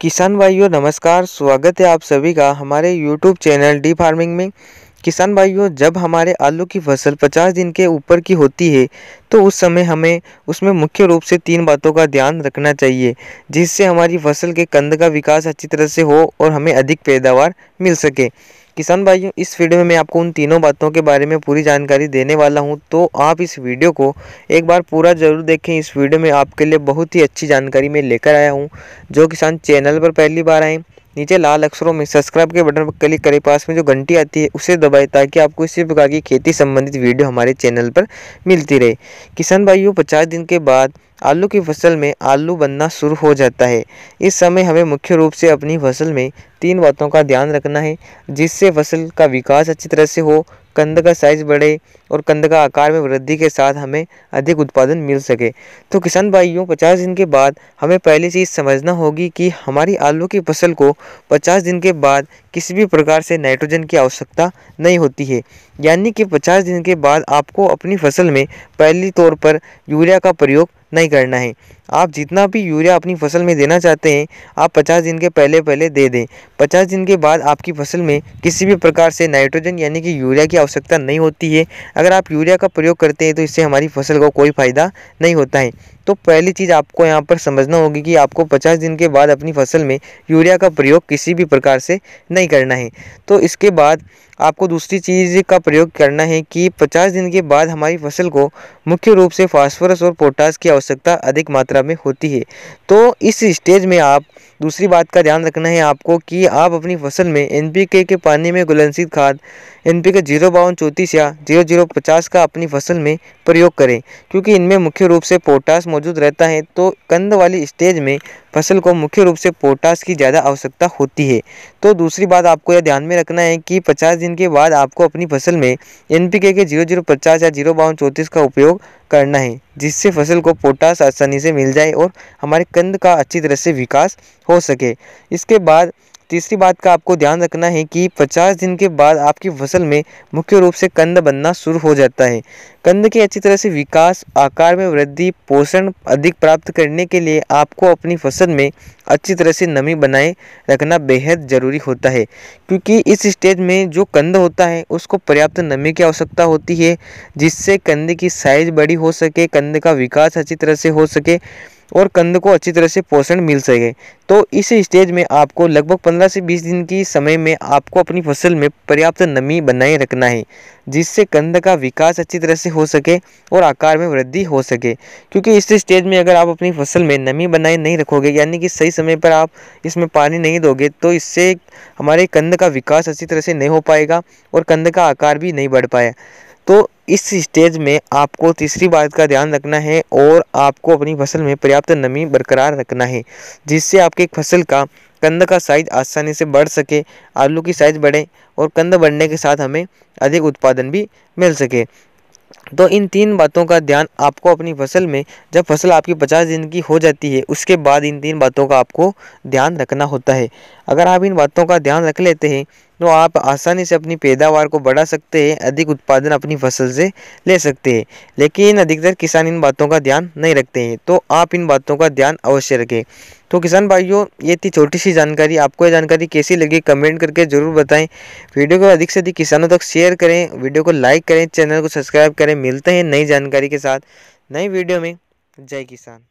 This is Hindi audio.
किसान भाइयों नमस्कार स्वागत है आप सभी का हमारे यूट्यूब चैनल डी फार्मिंग में किसान भाइयों जब हमारे आलू की फसल 50 दिन के ऊपर की होती है तो उस समय हमें उसमें मुख्य रूप से तीन बातों का ध्यान रखना चाहिए जिससे हमारी फसल के कंद का विकास अच्छी तरह से हो और हमें अधिक पैदावार मिल सके किसान भाइयों इस वीडियो में मैं आपको उन तीनों बातों के बारे में पूरी जानकारी देने वाला हूं तो आप इस वीडियो को एक बार पूरा ज़रूर देखें इस वीडियो में आपके लिए बहुत ही अच्छी जानकारी मैं लेकर आया हूं जो किसान चैनल पर पहली बार आए नीचे लाल अक्षरों में सब्सक्राइब के बटन पर क्लिक करें पास में जो घंटी आती है उसे दबाएं ताकि आपको इसी प्रकार की खेती संबंधित वीडियो हमारे चैनल पर मिलती रहे किसान भाइयों पचास दिन के बाद आलू की फसल में आलू बनना शुरू हो जाता है इस समय हमें मुख्य रूप से अपनी फसल में तीन बातों का ध्यान रखना है जिससे फसल का विकास अच्छी तरह से हो कंद का साइज बढ़े और कंद का आकार में वृद्धि के साथ हमें अधिक उत्पादन मिल सके तो किसान भाइयों 50 दिन के बाद हमें पहले से समझना होगी कि हमारी आलू की फसल को 50 दिन के बाद किसी भी प्रकार से नाइट्रोजन की आवश्यकता नहीं होती है यानी कि 50 दिन के बाद आपको अपनी फसल में पहली तौर पर यूरिया का प्रयोग नहीं करना है आप जितना भी यूरिया अपनी फसल में देना चाहते हैं आप 50 दिन के पहले पहले दे दें 50 दिन के बाद आपकी फसल में किसी भी प्रकार से नाइट्रोजन यानी कि यूरिया की आवश्यकता नहीं होती है अगर आप यूरिया का प्रयोग करते हैं तो इससे हमारी फसल को कोई फ़ायदा नहीं होता है तो पहली चीज़ आपको यहाँ पर समझना होगी कि आपको 50 दिन के बाद अपनी फसल में यूरिया का प्रयोग किसी भी प्रकार से नहीं करना है तो इसके बाद आपको दूसरी चीज़ का प्रयोग करना है कि 50 दिन के बाद हमारी फसल को मुख्य रूप से फास्फोरस और पोटास की आवश्यकता अधिक मात्रा में होती है तो इस स्टेज में आप दूसरी बात का ध्यान रखना है आपको कि आप अपनी फसल में एन के पानी में गुलंदित खाद एनपी के जीरो बावन चौंतीस या जीरो जीरो पचास का अपनी फसल में प्रयोग करें क्योंकि इनमें मुख्य रूप से पोटास मौजूद रहता है तो कंद वाली स्टेज में फसल को मुख्य रूप से पोटास की ज़्यादा आवश्यकता होती है तो दूसरी बात आपको यह ध्यान में रखना है कि पचास दिन के बाद आपको अपनी फसल में एन के जीरो जीरो पचास या जीरो बावन चौंतीस का उपयोग करना है जिससे फसल को पोटास आसानी से मिल जाए और हमारे कंद का अच्छी तरह से विकास हो सके इसके बाद तीसरी बात का आपको ध्यान रखना है कि 50 दिन के बाद आपकी फसल में मुख्य रूप से कंद बनना शुरू हो जाता है कंद के अच्छी तरह से विकास आकार में वृद्धि पोषण अधिक प्राप्त करने के लिए आपको अपनी फसल में अच्छी तरह से नमी बनाए रखना बेहद ज़रूरी होता है क्योंकि इस स्टेज में जो कंद होता है उसको पर्याप्त नमी की आवश्यकता होती है जिससे कंद की साइज़ बड़ी हो सके कंद का विकास अच्छी तरह से हो सके और कंद को अच्छी तरह से पोषण मिल सके तो इस स्टेज में आपको लगभग 15 से 20 दिन की समय में आपको अपनी फसल में पर्याप्त नमी बनाए रखना है जिससे कंद का विकास अच्छी तरह से हो सके और आकार में वृद्धि हो सके क्योंकि इस स्टेज में अगर आप अपनी फसल में नमी बनाए नहीं रखोगे यानी कि सही समय पर आप इसमें पानी नहीं दोगे तो इससे हमारे कंद का विकास अच्छी तरह से नहीं हो पाएगा और कंद का आकार भी नहीं बढ़ पाएगा तो इस स्टेज में आपको तीसरी बात का ध्यान रखना है और आपको अपनी फसल में पर्याप्त नमी बरकरार रखना है जिससे आपकी फसल का कंध का साइज आसानी से बढ़ सके आलू की साइज बढ़े और कंध बढ़ने के साथ हमें अधिक उत्पादन भी मिल सके तो इन तीन बातों का ध्यान आपको अपनी फसल में जब फसल आपकी पचास दिन की हो जाती है उसके बाद इन तीन बातों का आपको ध्यान रखना होता है अगर आप इन बातों का ध्यान रख लेते हैं तो आप आसानी से अपनी पैदावार को बढ़ा सकते हैं अधिक उत्पादन अपनी फसल से ले सकते हैं लेकिन अधिकतर किसान इन बातों का ध्यान नहीं रखते हैं तो आप इन बातों का ध्यान अवश्य रखें तो किसान भाइयों ये थी छोटी सी जानकारी आपको ये जानकारी कैसी लगी कमेंट करके ज़रूर बताएं वीडियो को अधिक से अधिक किसानों तक शेयर करें वीडियो को लाइक करें चैनल को सब्सक्राइब करें मिलते हैं नई जानकारी के साथ नई वीडियो में जय किसान